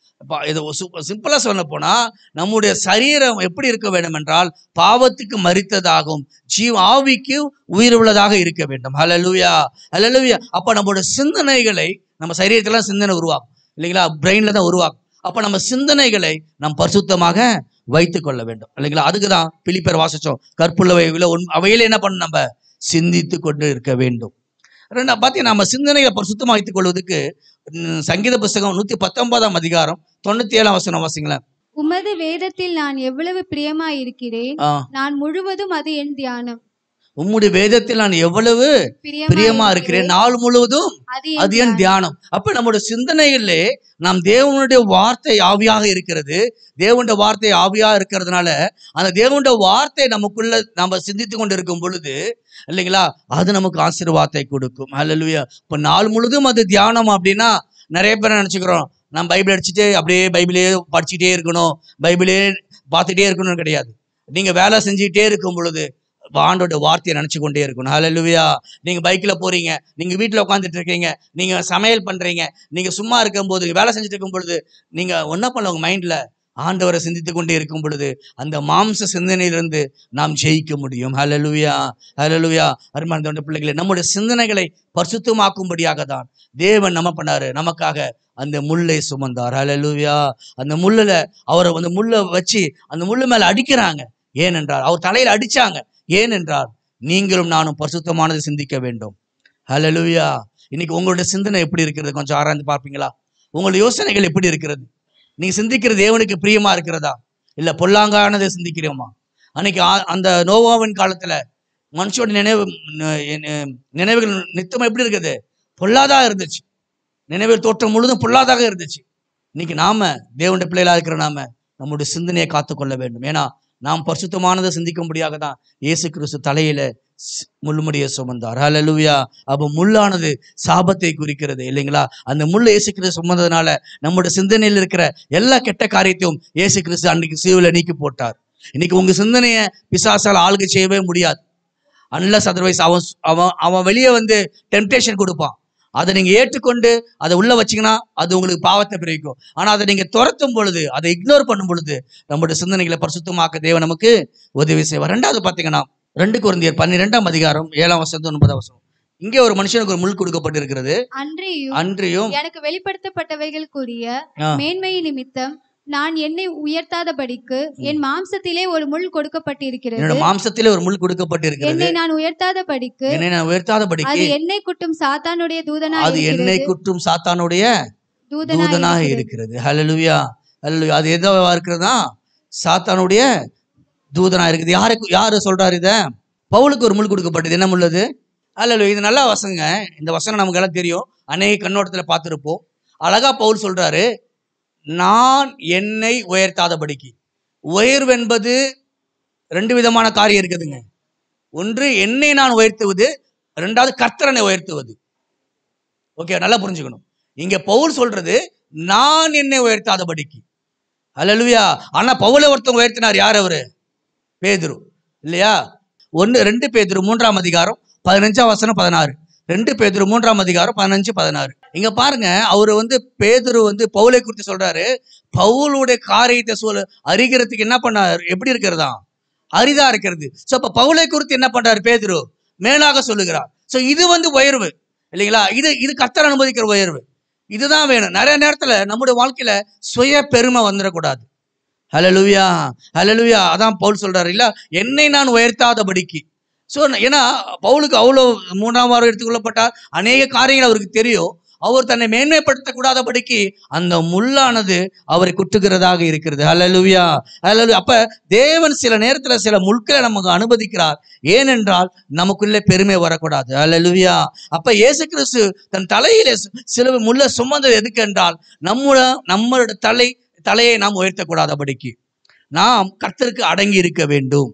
சிம்பிளா சொல்ல போனால் நம்முடைய சரீரம் எப்படி இருக்க வேண்டும் என்றால் பாவத்துக்கு மறித்ததாகும் ஜீவ ஆவிக்கு உயிர் உள்ளதாக இருக்க வேண்டும் ஹலலுவியா ஹலலுவியா அப்போ நம்மளுடைய சிந்தனைகளை நம்ம சரீரத்திலாம் சிந்தனை உருவாக்கும் இல்லைங்களா பிரெயின்ல தான் உருவாக்கும் அப்போ நம்ம சிந்தனைகளை நம் பரிசுத்தமாக வைத்து கொள்ள வேண்டும் இல்லைங்களா அதுக்கு தான் பிலிப்பேர் கற்புள்ளவை கற்புள்ளவையில் உன் அவையில் என்ன பண்ண நம்ம சிந்தித்து கொண்டு இருக்க வேண்டும் ரெண்டா பார்த்தீங்கன்னா நம்ம சிந்தனைகளை பரிசுத்தமாக வைத்துக் கொள்வதற்கு சங்கீத புஸ்தகம் நூத்தி பத்தொன்பதாம் அதிகாரம் தொண்ணூத்தி ஏழாம் வசனம் வாசிங்களேன் உமது வேதத்தில் நான் எவ்வளவு பிரியமா இருக்கிறேன் நான் முழுவதும் அது என் தியானம் உம்முடைய வேதத்தில் நான் எவ்வளவு பிரியமா இருக்கிறேன் நாள் முழுவதும் அது என் தியானம் அப்ப நம்முடைய சிந்தனையிலே நாம் தேவனுடைய வார்த்தை ஆவியாக இருக்கிறது தேவனுடைய வார்த்தை ஆவியாக இருக்கிறதுனால அந்த தேவனுடைய வார்த்தை நமக்குள்ள நம்ம சிந்தித்து கொண்டு இருக்கும் பொழுது இல்லைங்களா அது நமக்கு ஆசீர்வாதத்தை கொடுக்கும் அல்லலுயா இப்ப நாள் முழுதும் அது தியானம் அப்படின்னா நிறைய பேர் நினைச்சுக்கிறோம் நம்ம பைபிள் அடிச்சுட்டு அப்படியே பைபிளே படிச்சுட்டே இருக்கணும் பைபிளே பார்த்துட்டே இருக்கணும்னு கிடையாது நீங்க வேலை செஞ்சுக்கிட்டே இருக்கும் பொழுது ஆண்டோட வார்த்தையை நினச்சி கொண்டே இருக்கணும் லுவியா நீங்கள் பைக்கில் போகிறீங்க நீங்கள் வீட்டில் உட்காந்துட்டு இருக்கீங்க நீங்கள் சமையல் பண்ணுறீங்க நீங்கள் சும்மா இருக்கும்போது வேலை செஞ்சுட்டு இருக்கும் பொழுது நீங்கள் ஒன்றும் பண்ணல உங்கள் மைண்டில் ஆண்டவரை சிந்தித்து கொண்டே இருக்கும் பொழுது அந்த மாம்ச சிந்தனையிலிருந்து நாம் ஜெயிக்க முடியும் ஹலலுவியா ஹலலுவியா அருமானந்த பிள்ளைகளை நம்முடைய சிந்தனைகளை பரிசுத்தமாக்கும்படியாக தான் தேவன் நம்ம பண்ணாரு நமக்காக அந்த முல்லை சுமந்தார் ஹலலுவியா அந்த முள்ளில் அவரை அந்த முள்ளை வச்சு அந்த முள்ளு மேலே அடிக்கிறாங்க ஏனென்றால் அவர் தலையில் அடித்தாங்க ஏனென்றால் நீங்களும் நானும் பரிசுத்தமானதை சிந்திக்க வேண்டும் ஹலலுயா இன்னைக்கு உங்களுடைய சிந்தனை எப்படி இருக்கிறது கொஞ்சம் ஆராய்ந்து பார்ப்பீங்களா உங்களுடைய யோசனைகள் எப்படி இருக்கிறது நீங்கள் சிந்திக்கிறது தேவனுக்கு பிரியமா இருக்கிறதா இல்லை பொல்லாங்கானதை சிந்திக்கிறோமா அன்னைக்கு அந்த நோவாவின் காலத்தில் மனுஷோட நினைவு நினைவுகள் நித்தம் எப்படி இருக்குது பொல்லாதாக இருந்துச்சு நினைவில் தோற்றம் முழுதும் பொல்லாதாக இருந்துச்சு இன்னைக்கு நாம தேவனுடைய பிள்ளைகளாக இருக்கிற நாம நம்முடைய சிந்தனையை காத்துக்கொள்ள வேண்டும் ஏன்னா நாம் பரிசுத்தமானதை சிந்திக்கும்படியாக தான் இயேசு கிறிஸ்து தலையில முள்முடிய சுமந்தார் அலுவியா அப்போ முள்ளானது சாபத்தை குறிக்கிறது இல்லைங்களா அந்த முள் இயேசு கிறிஸ்து சுமந்ததுனால நம்முடைய சிந்தனையில் இருக்கிற எல்லா கெட்ட காரியத்தையும் இயேசு கிறிஸ்து அன்னைக்கு சீவில் நீக்கி போட்டார் இன்னைக்கு உங்க சிந்தனையை பிசாசால் ஆளுகை செய்யவே முடியாது அன்லஸ் அதர்வைஸ் அவன் அவன் அவன் வெளியே வந்து டெம்டேஷன் கொடுப்பான் அதை நீங்க ஏற்றுக்கொண்டு அதை உள்ள வச்சிங்கன்னா அது உங்களுக்கு பாவத்தை பிரிவிக்கும் ஆனா அதை நீங்க துரத்தும் பொழுது அதை இக்னோர் பண்ணும் பொழுது நம்மளுடைய சிந்தனைகளை பரிசுத்தமாக்க தேவை நமக்கு உதவி செய்வார் ரெண்டாவது பாத்தீங்கன்னா ரெண்டு குருந்தியர் பன்னிரெண்டாம் அதிகாரம் ஏழாம் வருஷம் ஒன்பதாம் வருஷம் இங்கே ஒரு மனுஷனுக்கு ஒரு முள் கொடுக்கப்பட்டிருக்கிறது அன்றியும் எனக்கு வெளிப்படுத்தப்பட்டவைகளுக்குரிய மேன்மையை நிமித்தம் நான் என்னை உயர்த்தாதபடிக்கு என் மாம்சத்திலே ஒரு முள் கொடுக்கப்பட்டிருக்கிறது என்னோட மாம்சத்திலே ஒரு முள் கொடுக்கப்பட்டிருக்கிறது என்னை நான் உயர்த்தாதபடிக்கு என்னை நான் உயர்த்தாதபடிக்கு அது என்னை குட்டும் சாத்தானுடைய தூதனா அது என்னை குட்டும் சாத்தானுடைய தூதனாக இருக்கிறது ஹலலுவியா ஹலலுவியா அது எதுவா இருக்கிறதா சாத்தானுடைய தூதனா இருக்குது யாருக்கு யாரு சொல்றாரு இதை பவுலுக்கு ஒரு முள் கொடுக்கப்பட்டது என்ன உள்ளது அல்ல இது நல்லா வசங்க இந்த வசனம் நமக்கு எல்லாம் தெரியும் அநேக கண்ணோட்டத்தில் பார்த்துருப்போம் அழகா பவுல் சொல்றாரு நான் என்னை உயர்த்தாதபடிக்கு உயர்வென்பது ரெண்டு விதமான காரியம் இருக்குதுங்க ஒன்று என்னை நான் உயர்த்துவது ரெண்டாவது கர்த்தரனை உயர்த்துவது ஓகே நல்லா புரிஞ்சுக்கணும் இங்கே பவுல் சொல்றது நான் என்னை உயர்த்தாதபடிக்கு அல்லலுவியா ஆனால் பவுலை ஒருத்தவங்க உயர்த்தினார் யார் அவரு பேதுரு இல்லையா ஒன்று ரெண்டு பேதுரு மூன்றாம் அதிகாரம் பதினஞ்சாம் வசனம் பதினாறு ரெண்டு பேதுரு மூன்றாம் அதிகாரம் பதினஞ்சு பதினாறு இங்க பாருங்க அவரு வந்து பேதுரு வந்து பவுலை குறித்து சொல்றாரு பவுலுடைய காரியத்தை சொல் அறிகிறதுக்கு என்ன பண்ணாரு எப்படி இருக்கிறதா அரிதா இருக்கிறது ஸோ இப்ப பவுலை குறித்து என்ன பண்றாரு பேதுரு மேலாக சொல்லுகிறார் ஸோ இது வந்து உயர்வு இல்லைங்களா இது இது கத்தர் அனுமதிக்கிற உயர்வு இதுதான் வேணும் நிறைய நேரத்தில் நம்முடைய வாழ்க்கையில சுய பெருமை வந்துடக்கூடாது ஹலலுவியா ஹலலுவியா அதான் பவுல் சொல்றாரு இல்ல என்னை நான் உயர்த்தாதபடிக்கு ஸோ ஏன்னா பவுலுக்கு அவ்வளோ மூணாம் வாரம் எடுத்துக்கொள்ளப்பட்டால் அநேக காரியங்கள் அவருக்கு தெரியும் அவர் தன்னை மேன்மைப்படுத்தக்கூடாதபடிக்கு அந்த முள்ளானது அவரை குத்துகிறதாக இருக்கிறது அல்லலுவியா அல்ல அப்ப தேவன் சில நேரத்தில் சில முள்களை நமக்கு அனுமதிக்கிறார் ஏனென்றால் நமக்குள்ளே பெருமை வரக்கூடாது அல்லலுவியா அப்ப இயேசு கிறிஸ்து தன் தலையிலே சில முள்ள சுமந்தது எதுக்கு என்றால் நம்மள நம்மளோட தலை தலையை நாம் உயர்த்தக்கூடாதபடிக்கு நாம் கர்த்தருக்கு அடங்கி இருக்க வேண்டும்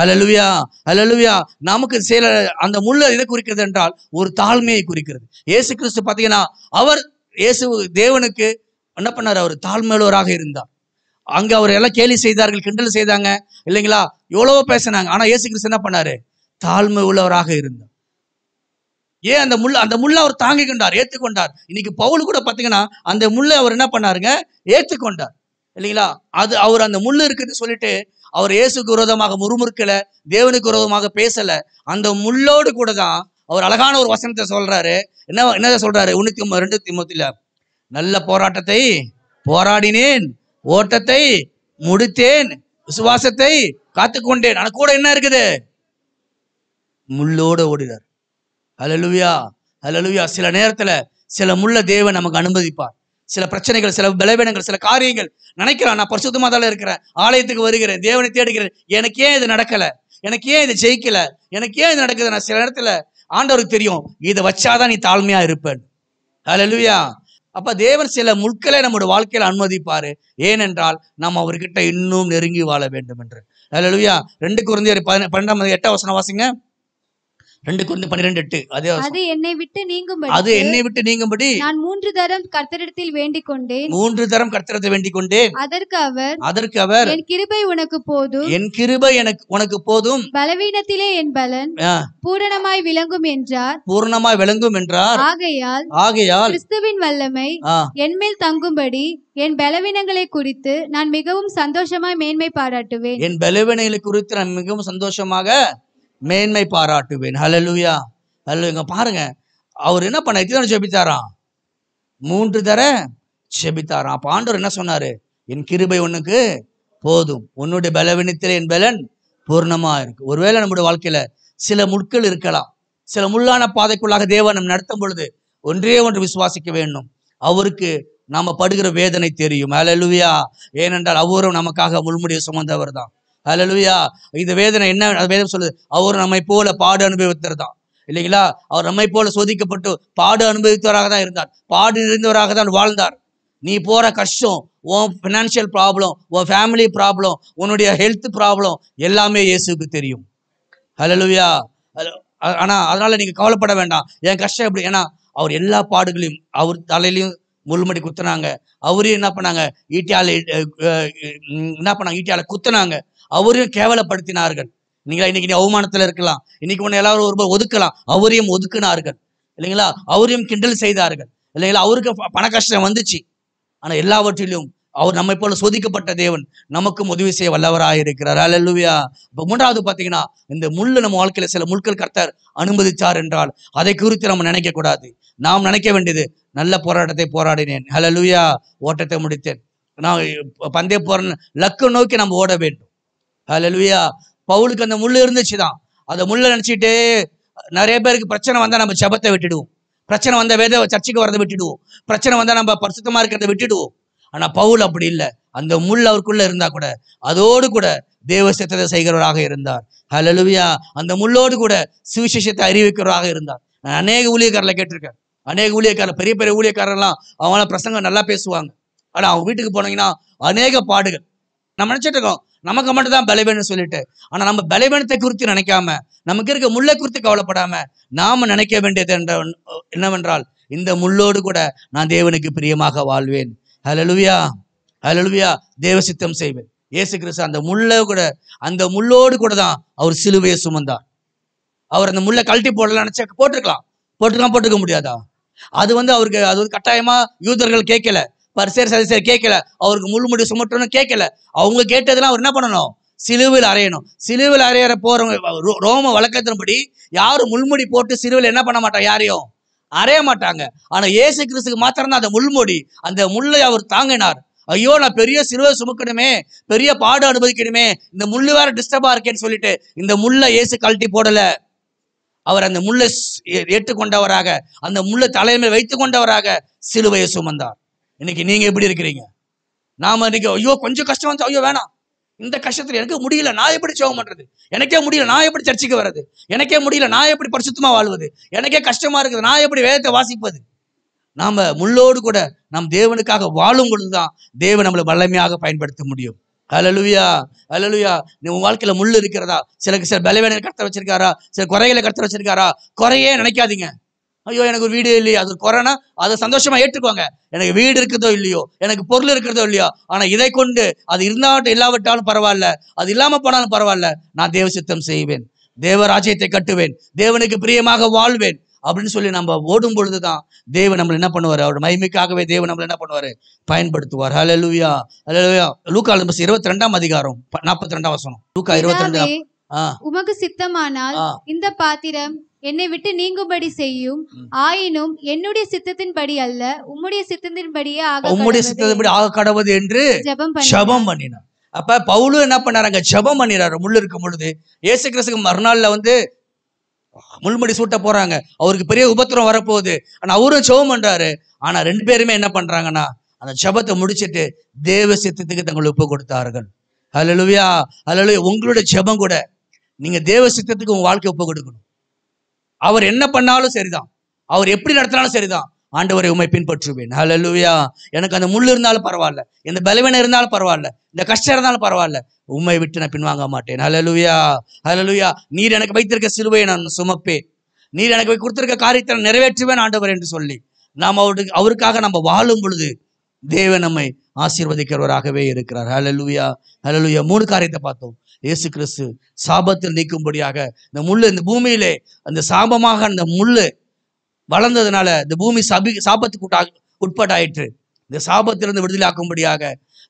அலலுவியா அலலுவியா நமக்கு சில அந்த முள்ள இதை குறிக்கிறது என்றால் ஒரு தாழ்மையை குறிக்கிறது ஏசு கிறிஸ்து பார்த்தீங்கன்னா அவர் இயேசு தேவனுக்கு என்ன பண்ணார் அவர் தாழ்மையுள்ளவராக இருந்தார் அங்கே அவர் எல்லாம் கேலி செய்தார்கள் கிண்டல் செய்தாங்க இல்லைங்களா எவ்வளவோ பேசினாங்க ஆனால் ஏசு கிறிஸ்து என்ன பண்ணாரு தாழ்மை உள்ளவராக இருந்தார் ஏன் அந்த முள்ள அந்த முள்ள அவர் தாங்கிக்கொண்டார் ஏற்றுக்கொண்டார் இன்னைக்கு பவுல் கூட பார்த்தீங்கன்னா அந்த முள்ள அவர் என்ன பண்ணாருங்க ஏற்றுக்கொண்டார் இல்லைங்களா அது அவர் அந்த முள்ளு இருக்குன்னு சொல்லிட்டு அவர் இயேசுக்கு விரோதமாக முறுமுறுக்கல தேவனுக்கு விரோதமாக பேசல அந்த முள்ளோடு கூட தான் அவர் அழகான ஒரு வசனத்தை சொல்றாரு என்ன என்ன சொல்றாரு ஒன்னு ரெண்டு திமுத்தில நல்ல போராட்டத்தை போராடினேன் ஓட்டத்தை முடித்தேன் விசுவாசத்தை காத்துக்கொண்டேன் அது கூட என்ன இருக்குது முள்ளோட ஓடினார் அலலுவியா அலலுவியா சில நேரத்துல சில முள்ள தேவன் நமக்கு அனுமதிப்பார் சில பிரச்சனைகள் சில பலவீனங்கள் சில காரியங்கள் நினைக்கிறான் நான் பரிசுத்தமாக தான் இருக்கிறேன் ஆலயத்துக்கு வருகிறேன் தேவனை தேடுகிறேன் எனக்கு ஏன் இது நடக்கலை எனக்கு ஏன் இது ஜெயிக்கல எனக்கு ஏன் இது நடக்குது நான் சில இடத்துல ஆண்டவருக்கு தெரியும் இதை வச்சாதான் நீ தாழ்மையா இருப்பேன் அலலுயா அப்ப தேவர் சில முட்களை நம்முடைய வாழ்க்கையில் அனுமதிப்பாரு ஏனென்றால் நாம் அவர்கிட்ட இன்னும் நெருங்கி வாழ வேண்டும் என்று அலலுயா ரெண்டு குழந்தையர் பதின பன்னெண்டாம் எட்டாம் வசனம் வாசிங்க ரெண்டு பன்னிரெண்டு எட்டு அதே அது என்னை விட்டு அது என்னை விட்டு நீங்கும்படி நான் மூன்று தரம் கர்த்தரிடத்தில் வேண்டிக் கொண்டேன் மூன்று தரம் கர்த்தரத்தில் வேண்டிக் கொண்டேன் அதற்கு அவர் அதற்கு அவர் என் கிருபை உனக்கு போதும் என் கிருபை எனக்கு உனக்கு போதும் பலவீனத்திலே என் பலன் பூரணமாய் விளங்கும் என்றார் பூரணமாய் விளங்கும் என்றார் ஆகையால் ஆகையால் கிறிஸ்துவின் வல்லமை என் மேல் தங்கும்படி என் பலவீனங்களை குறித்து நான் மிகவும் சந்தோஷமாய் மேன்மை பாராட்டுவேன் என் பலவீனங்களை குறித்து நான் மிகவும் சந்தோஷமாக மேன்மை பாராட்டுவேன் ஹலலுயா ஹலலுங்க பாருங்க அவர் என்ன பண்ண எத்தனை செபித்தாராம் மூன்று தர செபித்தாராம் அப்போ ஆண்டவர் என்ன சொன்னார் என் கிருபை உனக்கு போதும் உன்னுடைய பலவீனத்தில் என் பலன் பூர்ணமாக இருக்கு ஒருவேளை நம்முடைய வாழ்க்கையில் சில முட்கள் இருக்கலாம் சில முள்ளான பாதைக்குள்ளாக தேவன் நம் நடத்தும் பொழுது ஒன்றே ஒன்று விசுவாசிக்க வேண்டும் அவருக்கு நாம் படுகிற வேதனை தெரியும் அலலுவியா ஏனென்றால் அவரும் நமக்காக முள்முடியை சுமந்தவர் தான் அலலுயா இந்த வேதனை என்ன வேதம் சொல்லுது அவர் நம்மை போல பாடு அனுபவித்தர் தான் இல்லைங்களா அவர் நம்மை போல சோதிக்கப்பட்டு பாடு அனுபவித்தவராக தான் இருந்தார் பாடு நிறைந்தவராக தான் வாழ்ந்தார் நீ போற கஷ்டம் உன் ஃபினான்ஷியல் ப்ராப்ளம் உன் ஃபேமிலி ப்ராப்ளம் உன்னுடைய ஹெல்த் ப்ராப்ளம் எல்லாமே இயேசுக்கு தெரியும் ஹலலுவியா ஆனா அதனால நீங்க கவலைப்பட வேண்டாம் என் கஷ்டம் எப்படி ஏன்னா அவர் எல்லா பாடுகளையும் அவர் தலையிலையும் முள்மடி குத்துனாங்க அவரையும் என்ன பண்ணாங்க ஈட்டியால என்ன பண்ணாங்க ஈட்டியால குத்துனாங்க அவரையும் கேவலப்படுத்தினார்கள் நீங்களா இன்னைக்கு நீ அவமானத்துல இருக்கலாம் இன்னைக்கு உன்னை எல்லாரும் ஒரு ஒதுக்கலாம் அவரையும் ஒதுக்கினார்கள் இல்லைங்களா அவரையும் கிண்டல் செய்தார்கள் இல்லைங்களா அவருக்கு பண கஷ்டம் வந்துச்சு ஆனா எல்லாவற்றிலும் அவர் நம்மை போல சோதிக்கப்பட்ட தேவன் நமக்கும் உதவி செய்ய வல்லவராக இருக்கிறார் அல்லா இப்போ மூன்றாவது பார்த்தீங்கன்னா இந்த முள்ளு நம்ம வாழ்க்கையில் சில முள்கள் கர்த்தர் அனுமதிச்சார் என்றால் அதை குறித்து நம்ம நினைக்க கூடாது நாம் நினைக்க வேண்டியது நல்ல போராட்டத்தை போராடினேன் ஹலலுயா ஓட்டத்தை முடித்தேன் நான் பந்தய போற லக்கு நோக்கி நம்ம ஓட வேண்டும் அலலுயா பவுலுக்கு அந்த முள் இருந்துச்சு தான் அந்த முள்ளை நினச்சிட்டு நிறைய பேருக்கு பிரச்சனை வந்தால் நம்ம சபத்தை விட்டுடுவோம் பிரச்சனை வந்த வேத சர்ச்சைக்கு வரதை விட்டுடுவோம் பிரச்சனை வந்தால் நம்ம பரிசுத்தமாக இருக்கிறத விட்டுடுவோம் ஆனால் பவுல் அப்படி இல்லை அந்த முள் அவருக்குள்ளே இருந்தால் கூட அதோடு கூட தேவ சித்தத்தை செய்கிறவராக இருந்தார் ஹலலுவியா அந்த முள்ளோடு கூட சுவிசேஷத்தை அறிவிக்கிறவராக இருந்தார் நான் அநேக ஊழியக்காரில் கேட்டிருக்கேன் அநேக ஊழியக்காரர் பெரிய பெரிய ஊழியக்காரர்லாம் அவங்களாம் பிரசங்க நல்லா பேசுவாங்க ஆனால் அவங்க வீட்டுக்கு போனீங்கன்னா அநேக பாடுகள் நம்ம நினச்சிட்டு இருக்கோம் நமக்கு மட்டும் தான் பலவீனம் சொல்லிட்டு ஆனா நம்ம பலவீனத்தை குறித்து நினைக்காம நமக்கு இருக்க முள்ளை குறித்து கவலைப்படாம நாம நினைக்க வேண்டியது என்ற என்னவென்றால் இந்த முள்ளோடு கூட நான் தேவனுக்கு பிரியமாக வாழ்வேன் ஹலலுவியா ஹலலுவியா தேவ சித்தம் செய்வேன் ஏசு கிறிஸ்து அந்த முள்ளை கூட அந்த முள்ளோடு கூட தான் அவர் சிலுவையை சுமந்தார் அவர் அந்த முல்லை கழட்டி போடலாம் நினைச்சா போட்டிருக்கலாம் போட்டுக்கலாம் போட்டுக்க முடியாதா அது வந்து அவருக்கு அது வந்து கட்டாயமா யூதர்கள் கேட்கல பரிசேர் சதிசர் கேட்கல அவருக்கு முள்முடி சுமட்டணும் கேட்கல அவங்க கேட்டதெல்லாம் அவர் என்ன பண்ணணும் சிலுவில் அறையணும் சிலுவில் அறையிற போறவங்க ரோம வழக்கத்தின்படி யாரும் முள்முடி போட்டு சிலுவில் என்ன பண்ண மாட்டாங்க யாரையும் அறைய மாட்டாங்க ஆனா ஏசு கிறிஸ்துக்கு மாத்திரம்தான் அந்த முள்முடி அந்த முள்ளை அவர் தாங்கினார் ஐயோ நான் பெரிய சிலுவை சுமக்கணுமே பெரிய பாடு அனுபவிக்கணுமே இந்த முள்ளு வேற டிஸ்டர்பா இருக்கேன்னு சொல்லிட்டு இந்த முள்ளை ஏசு கழட்டி போடல அவர் அந்த முள்ளை ஏற்றுக்கொண்டவராக அந்த முள்ளை தலைமை வைத்து கொண்டவராக சிலுவையை சுமந்தார் இன்னைக்கு நீங்க எப்படி இருக்கிறீங்க நாம இன்னைக்கு ஐயோ கொஞ்சம் கஷ்டம் வந்து ஐயோ வேணாம் இந்த கஷ்டத்தில் எனக்கு முடியல நான் எப்படி சோகம் பண்றது எனக்கே முடியல நான் எப்படி சர்ச்சைக்கு வர்றது எனக்கே முடியல நான் எப்படி பரிசுத்தமா வாழ்வது எனக்கே கஷ்டமா இருக்குது நான் எப்படி வேதத்தை வாசிப்பது நாம முள்ளோடு கூட நம் தேவனுக்காக வாழும் பொழுதுதான் தேவன் நம்மளை வல்லமையாக பயன்படுத்த முடியும் அலலுவியா அலலுவியா நீ உன் வாழ்க்கையில முள் இருக்கிறதா சில சில பலவேன கடத்த வச்சிருக்காரா சில குறைகளை கடத்த வச்சிருக்காரா குறையே நினைக்காதீங்க ஐயோ எனக்கு ஒரு வீடே இல்லையா அது கொரோனா அதை சந்தோஷமா ஏற்றுக்குவாங்க எனக்கு வீடு இருக்கிறதோ இல்லையோ எனக்கு பொருள் இருக்கிறதோ இல்லையோ ஆனா இதை கொண்டு அது இருந்தாவட்டும் இல்லாவிட்டாலும் பரவாயில்ல அது இல்லாம போனாலும் பரவாயில்ல நான் தேவ சித்தம் செய்வேன் தேவ ராஜ்யத்தை கட்டுவேன் தேவனுக்கு பிரியமாக வாழ்வேன் அப்படின்னு சொல்லி நம்ம ஓடும் பொழுதுதான் தேவன் நம்மளை என்ன பண்ணுவார் அவருடைய மகிமைக்காகவே தேவன் நம்மளை என்ன பண்ணுவார் பயன்படுத்துவார் ஹலோ லூயா ஹலோ லூயா லூக்கா நம்ம இருபத்தி ரெண்டாம் அதிகாரம் நாற்பத்தி ரெண்டாம் வசனம் லூக்கா இருபத்தி ரெண்டாம் உமக்கு சித்தமானால் இந்த பாத்திரம் என்னை விட்டு நீங்கும்படி செய்யும் ஆயினும் என்னுடைய சித்தத்தின்படி அல்ல உம்முடைய சித்தத்தின்படியே ஆக உம்முடைய சித்தத்தின்படி ஆக கடவுது என்று ஜபம் ஜபம் பண்ணினார் அப்ப பவுலு என்ன பண்ணாராங்க ஜபம் பண்ணிடுறாரு முள்ளு இருக்கும் பொழுது ஏசு கிறிஸ்துக்கு மறுநாள்ல வந்து முள்முடி சூட்ட போறாங்க அவருக்கு பெரிய உபத்திரம் வரப்போகுது ஆனா அவரும் ஜபம் பண்றாரு ஆனா ரெண்டு பேருமே என்ன பண்றாங்கன்னா அந்த ஜபத்தை முடிச்சிட்டு தேவ சித்தத்துக்கு தங்களை ஒப்பு கொடுத்தார்கள் அலலுவியா அலலுயா உங்களுடைய ஜபம் கூட நீங்க தேவ சித்தத்துக்கு உங்க வாழ்க்கை ஒப்பு கொடுக்கணும் அவர் என்ன பண்ணாலும் சரிதான் அவர் எப்படி நடத்தினாலும் சரிதான் ஆண்டவரை உண்மை பின்பற்றுவேன் ஹலலுவியா எனக்கு அந்த முள் இருந்தாலும் பரவாயில்ல இந்த பலவீனம் இருந்தாலும் பரவாயில்ல இந்த கஷ்டம் இருந்தாலும் பரவாயில்ல உண்மை விட்டு நான் பின்வாங்க மாட்டேன் ஹலலுவியா ஹலலுவியா நீர் எனக்கு வைத்திருக்க சிலுவையை நான் சுமப்பேன் நீர் எனக்கு கொடுத்திருக்க காரியத்தை நான் நிறைவேற்றுவேன் ஆண்டவர் என்று சொல்லி நாம் அவருக்கு அவருக்காக நம்ம வாழும் பொழுது தேவ நம்மை ஆசீர்வதிக்கிறவராகவே இருக்கிறார் ஹலலுவியா ஹலலுயா மூணு காரியத்தை பார்த்தோம் இயேசு கிறிஸ்து சாபத்தில் நீக்கும்படியாக இந்த முள் இந்த பூமியிலே அந்த சாபமாக அந்த முள் வளர்ந்ததுனால இந்த பூமி சபி சாபத்துக்கு உட்பட்டாயிற்று இந்த சாபத்திலிருந்து விடுதலை ஆக்கும்படியாக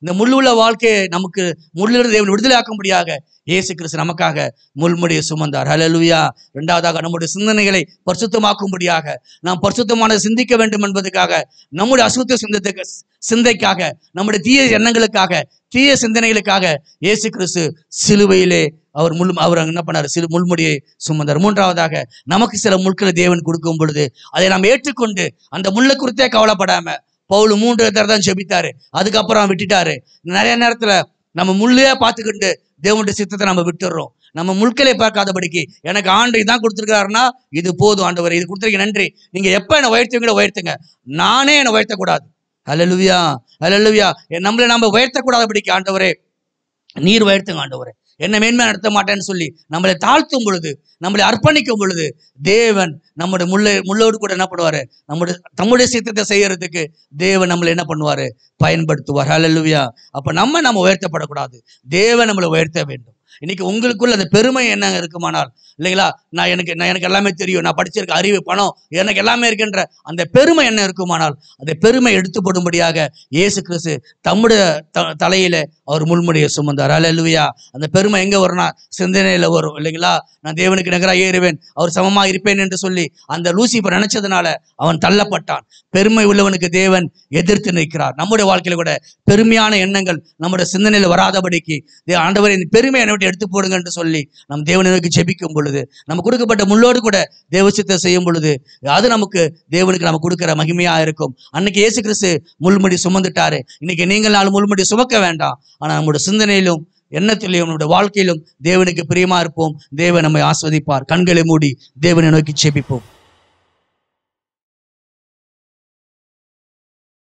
இந்த முள்ளுள்ள வாழ்க்கையை நமக்கு முள்ளிலிருந்து தேவன் விடுதலையாக்கும்படியாக இயேசு கிறிஸ்து நமக்காக முள்முடியை சுமந்தார் ஹலலுயா ரெண்டாவதாக நம்முடைய சிந்தனைகளை பரிசுத்தமாக்கும்படியாக நாம் பரிசுத்தமான சிந்திக்க வேண்டும் என்பதற்காக நம்முடைய அசுத்த சிந்தத்துக்கு சிந்தைக்காக நம்முடைய தீய எண்ணங்களுக்காக தீய சிந்தனைகளுக்காக இயேசு கிறிஸ்து சிலுவையிலே அவர் முள் அவர் என்ன பண்ணார் சிறு முள்முடியை சுமந்தார் மூன்றாவதாக நமக்கு சில முட்களை தேவன் கொடுக்கும் பொழுது அதை நாம் ஏற்றுக்கொண்டு அந்த முள்ளை குறித்தே கவலைப்படாமல் பவுல் மூன்று தடவை தான் செபித்தாரு அதுக்கப்புறம் விட்டுட்டாரு நிறைய நேரத்துல நம்ம முள்ளையே பார்த்துக்கிட்டு தேவனுடைய சித்தத்தை நம்ம விட்டுடுறோம் நம்ம முழுக்களை பார்க்காதபடிக்கு எனக்கு ஆண்டு இதான் கொடுத்துருக்காருன்னா இது போதும் ஆண்டவர் இது கொடுத்துருக்கீங்க நன்றி நீங்க எப்போ என்னை உயர்த்துவீங்களோ உயர்த்துங்க நானே என்னை உயர்த்தக்கூடாது அலலுவியா அலலுவியா நம்மளை நம்ம உயர்த்தக்கூடாதபடிக்கு ஆண்டவரே நீர் உயர்த்துங்க ஆண்டவரே என்ன மேன்மை நடத்த மாட்டேன்னு சொல்லி நம்மளை தாழ்த்தும் பொழுது நம்மளை அர்ப்பணிக்கும் பொழுது தேவன் நம்முடைய முள்ளை முள்ளோடு கூட என்ன பண்ணுவார் நம்முடைய தம்முடைய சித்தத்தை செய்யறதுக்கு தேவன் நம்மளை என்ன பண்ணுவார் பயன்படுத்துவார் அல்லவியா அப்போ நம்ம நம்ம உயர்த்தப்படக்கூடாது தேவன் நம்மளை உயர்த்த வேண்டும் இன்னைக்கு உங்களுக்குள்ள அந்த பெருமை என்ன இருக்குமானால் இல்லைங்களா நான் எனக்கு நான் எனக்கு எல்லாமே தெரியும் நான் படிச்சிருக்க அறிவு பணம் எனக்கு எல்லாமே இருக்கின்ற அந்த பெருமை என்ன இருக்குமானால் அந்த பெருமை எடுத்துப்படும்படியாக இயேசு கிறிஸ்து தம்முடைய த தலையில அவர் முள்முடியை சுமந்தார் அல்லா அந்த பெருமை எங்க வரும்னா சிந்தனையில வரும் இல்லைங்களா நான் தேவனுக்கு நகரா ஏறுவேன் அவர் சமமா இருப்பேன் என்று சொல்லி அந்த லூசி இப்ப நினைச்சதுனால அவன் தள்ளப்பட்டான் பெருமை உள்ளவனுக்கு தேவன் எதிர்த்து நிற்கிறார் நம்முடைய வாழ்க்கையில கூட பெருமையான எண்ணங்கள் நம்முடைய சிந்தனையில் வராதபடிக்கு ஆண்டவரின் பெருமை என்னை விட்டு எடுத்து போடுங்க என்று சொல்லி நம் தேவனை நோக்கி ஜெபிக்கும் பொழுது நம்ம கொடுக்கப்பட்ட முள்ளோடு கூட தேவசித்த செய்யும் பொழுது அது நமக்கு தேவனுக்கு நம்ம கொடுக்குற மகிமையா இருக்கும் அன்னைக்கு இயேசு கிறிஸ்து முள்முடி சுமந்துட்டாரு இன்னைக்கு நீங்கள் நாள் முள்முடி சுமக்க வேண்டாம் ஆனால் நம்முடைய சிந்தனையிலும் எண்ணத்திலையும் நம்முடைய வாழ்க்கையிலும் தேவனுக்கு பிரியமா இருப்போம் தேவன் நம்மை ஆஸ்வதிப்பார் கண்களை மூடி தேவனை நோக்கி செபிப்போம்